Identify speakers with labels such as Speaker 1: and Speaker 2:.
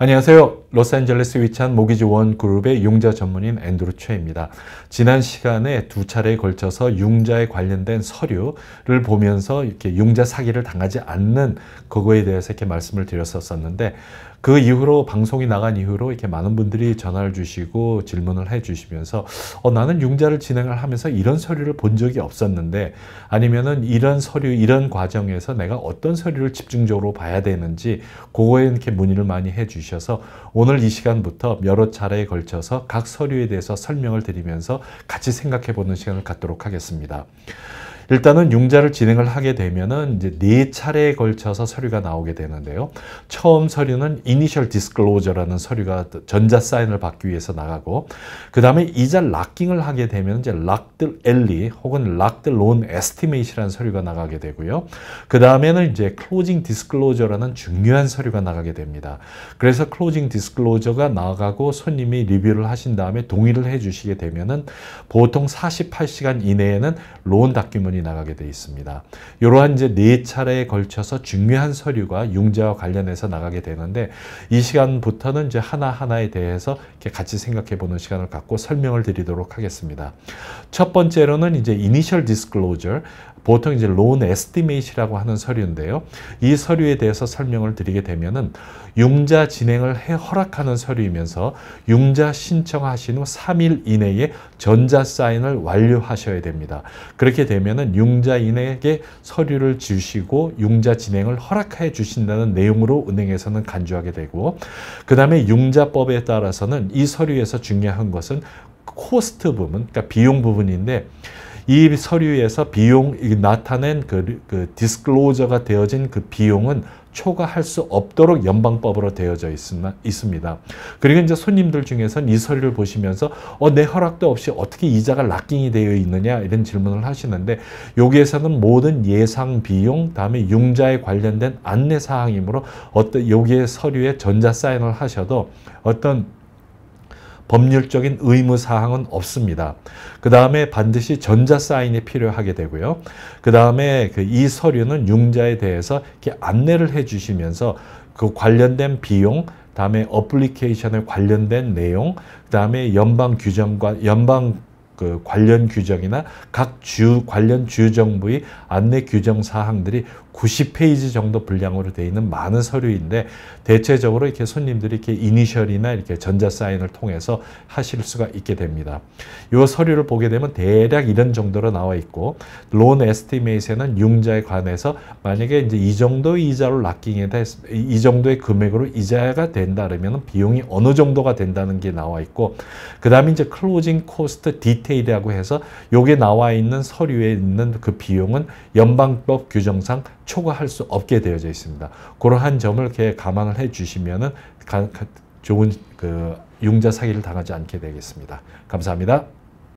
Speaker 1: 안녕하세요. 로스앤젤레스 위치한 모기지 원 그룹의 융자 전문인 앤드루 최입니다. 지난 시간에 두 차례에 걸쳐서 융자에 관련된 서류를 보면서 이렇게 융자 사기를 당하지 않는 그거에 대해서 이렇게 말씀을 드렸었었는데 그 이후로 방송이 나간 이후로 이렇게 많은 분들이 전화를 주시고 질문을 해 주시면서 어, 나는 융자를 진행을 하면서 이런 서류를 본 적이 없었는데 아니면은 이런 서류 이런 과정에서 내가 어떤 서류를 집중적으로 봐야 되는지 그거에 이렇게 문의를 많이 해 주셔서 오늘 이 시간부터 여러 차례에 걸쳐서 각 서류에 대해서 설명을 드리면서 같이 생각해 보는 시간을 갖도록 하겠습니다. 일단은 융자를 진행을 하게 되면은 이제 네 차례에 걸쳐서 서류가 나오게 되는데요. 처음 서류는 이니셜 디스클로저라는 서류가 전자 사인을 받기 위해서 나가고 그 다음에 이자 락킹을 하게 되면 이제 락들 엘리 e 혹은 락들 론 에스티메이시라는 서류가 나가게 되고요. 그 다음에는 이제 클로징 디스클로저라는 중요한 서류가 나가게 됩니다. 그래서 클로징 디스클로저가 나가고 손님이 리뷰를 하신 다음에 동의를 해주시게 되면은 보통 48시간 이내에는 론 다큐먼이 논문이 나가게 돼 있습니다. 이러한 이제 네 차례에 걸쳐서 중요한 서류가 융자와 관련해서 나가게 되는데 이 시간부터는 이제 하나하나에 대해서 이렇게 같이 생각해 보는 시간을 갖고 설명을 드리도록 하겠습니다. 첫 번째로는 이제 이니셜 디스클로저 보통 이제 론에스티메이 t 라고 하는 서류인데요. 이 서류에 대해서 설명을 드리게 되면은 융자 진행을 해 허락하는 서류이면서 융자 신청하신 후 3일 이내에 전자 사인을 완료하셔야 됩니다. 그렇게 되면은 융자인에게 서류를 주시고 융자 진행을 허락해 주신다는 내용으로 은행에서는 간주하게 되고 그다음에 융자법에 따라서는 이 서류에서 중요한 것은 코스트 부분, 그러니까 비용 부분인데 이 서류에서 비용 나타낸 그, 그 디스클로저가 되어진 그 비용은 초과할 수 없도록 연방법으로 되어져 있습니다. 그리고 이제 손님들 중에서는 이 서류를 보시면서 어, 내 허락도 없이 어떻게 이자가 락킹이 되어 있느냐 이런 질문을 하시는데 여기에서는 모든 예상 비용 다음에 융자에 관련된 안내 사항이므로 어떤 여기에 서류에 전자 사인을 하셔도 어떤 법률적인 의무사항은 없습니다. 그 다음에 반드시 전자사인이 필요하게 되고요. 그다음에 그 이 서류는 융자에 대해서 이렇게 안내를 해 주시면서 그 관련된 비용, 다음에 어플리케이션에 관련된 내용, 그 다음에 연방 규정과 연방 그 관련 규정이나 각 주 관련 주정부의 안내 규정 사항들이 90페이지 정도 분량으로 되어 있는 많은 서류인데 대체적으로 이렇게 손님들이 이렇게 이니셜이나 이렇게 전자사인을 통해서 하실 수가 있게 됩니다. 이 서류를 보게 되면 대략 이런 정도로 나와 있고 론 에스티메이트에는 융자에 관해서 만약에 이제 이 정도 이자로 락킹에다 이 정도의 금액으로 이자가 된다 그러면 비용이 어느 정도가 된다는 게 나와 있고 그다음에 이제 클로징 코스트 디테일이라고 해서 요게 나와 있는 서류에 있는 그 비용은 연방법 규정상 초과할 수 없게 되어져 있습니다. 그러한 점을 이렇게 감안을 해주시면 좋은 그 융자 사기를 당하지 않게 되겠습니다. 감사합니다.